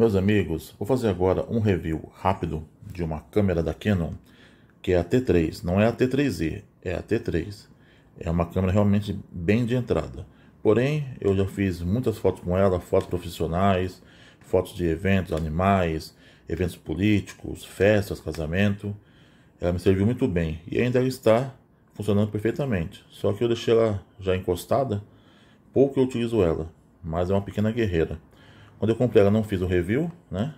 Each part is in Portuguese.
Meus amigos, vou fazer agora um review rápido de uma câmera da Canon, que é a T3. Não é a T3i, é a T3. É uma câmera realmente bem de entrada. Porém, eu já fiz muitas fotos com ela, fotos profissionais, fotos de eventos, animais, eventos políticos, festas, casamento. Ela me serviu muito bem e ainda está funcionando perfeitamente. Só que eu deixei ela já encostada, pouco eu utilizo ela, mas é uma pequena guerreira. Quando eu comprei ela não fiz o review, né?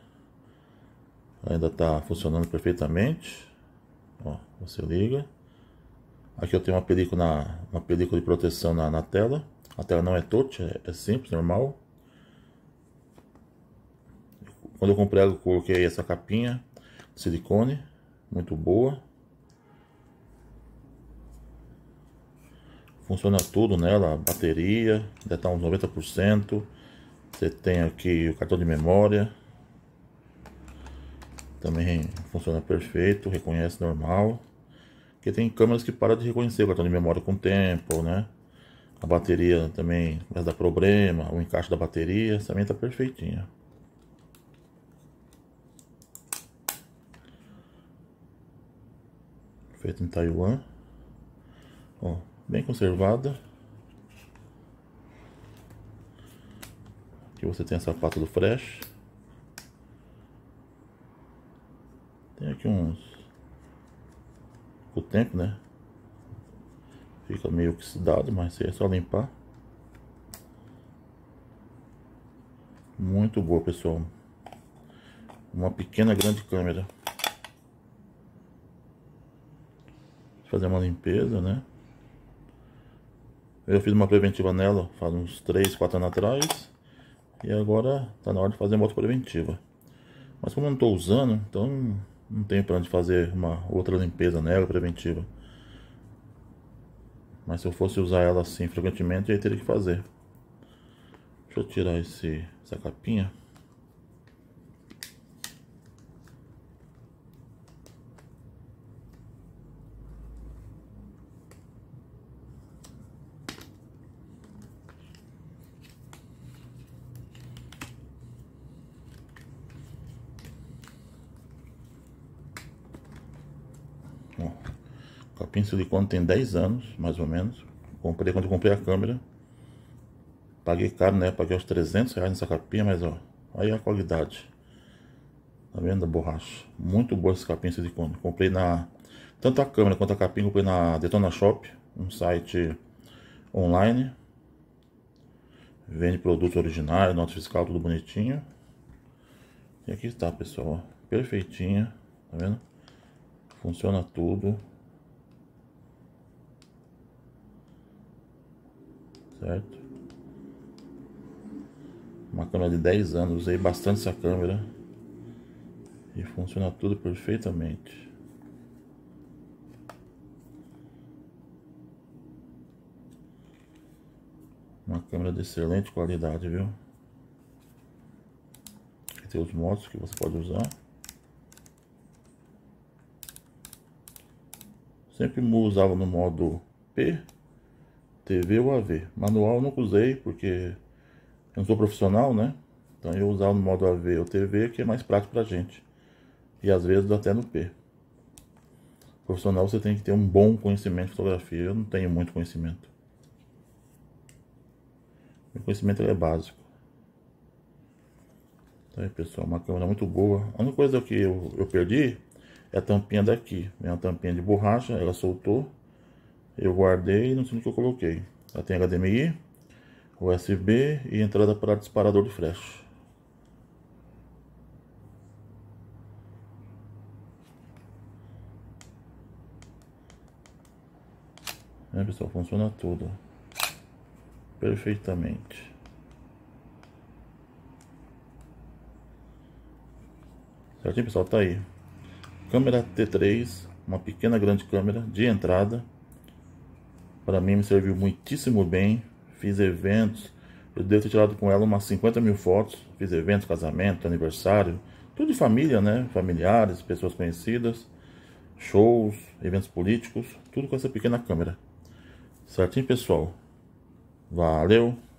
Ainda está funcionando perfeitamente. Ó, você liga. Aqui eu tenho uma película, na, uma película de proteção na, na tela. A tela não é touch, é, é simples, normal. Quando eu comprei ela, eu coloquei essa capinha de silicone, muito boa. Funciona tudo nela, bateria, deve estar tá uns 90%. Você tem aqui o cartão de memória. Também funciona perfeito, reconhece normal. Porque tem câmeras que param de reconhecer o cartão de memória com o tempo, né? A bateria também vai dar problema, o encaixe da bateria também está perfeitinha. Feito em Taiwan. Ó, bem conservada. Aqui você tem a sapata do fresh. Tem aqui uns... o tempo, né? Fica meio oxidado, mas é só limpar. Muito boa, pessoal. Uma pequena grande câmera. Fazer uma limpeza, né? Eu fiz uma preventiva nela faz uns 3, 4 anos atrás. E agora tá na hora de fazer uma moto preventiva. Mas como eu não estou usando, então não tenho plano de fazer uma outra limpeza nela preventiva. Mas se eu fosse usar ela assim frequentemente, eu teria que fazer. Deixa eu tirar esse, essa capinha. Capim silicone tem 10 anos, mais ou menos. Comprei quando comprei a câmera. Paguei caro, né? Paguei uns 300 reais nessa capinha, mas ó, aí é a qualidade. Tá vendo a borracha? Muito boa essa capinha silicone. Comprei na. Tanto a câmera quanto a capinha, comprei na Detona Shop, um site online. Vende produto original, nota fiscal, tudo bonitinho. E aqui está, pessoal. Perfeitinha, tá vendo? Funciona tudo. certo? Uma câmera de 10 anos, usei bastante essa câmera e funciona tudo perfeitamente. Uma câmera de excelente qualidade, viu? Aqui tem os modos que você pode usar. Sempre usava no modo P TV UAV. Manual eu nunca usei porque eu não sou profissional, né? Então eu usava no modo AV ou TV que é mais prático pra gente. E às vezes até no P. Profissional você tem que ter um bom conhecimento de fotografia. Eu não tenho muito conhecimento. Meu conhecimento é básico. Tá aí pessoal, uma câmera muito boa. A única coisa que eu, eu perdi é a tampinha daqui. É uma tampinha de borracha, ela soltou eu guardei não sei o que eu coloquei. Ela tem HDMI, USB e entrada para disparador de flash. É, pessoal, funciona tudo perfeitamente. Certinho, pessoal? Tá aí. Câmera T3, uma pequena grande câmera de entrada para mim me serviu muitíssimo bem. Fiz eventos. Eu devo ter tirado com ela umas 50 mil fotos. Fiz eventos, casamento, aniversário. Tudo de família, né? Familiares, pessoas conhecidas, shows, eventos políticos. Tudo com essa pequena câmera. Certinho, pessoal? Valeu!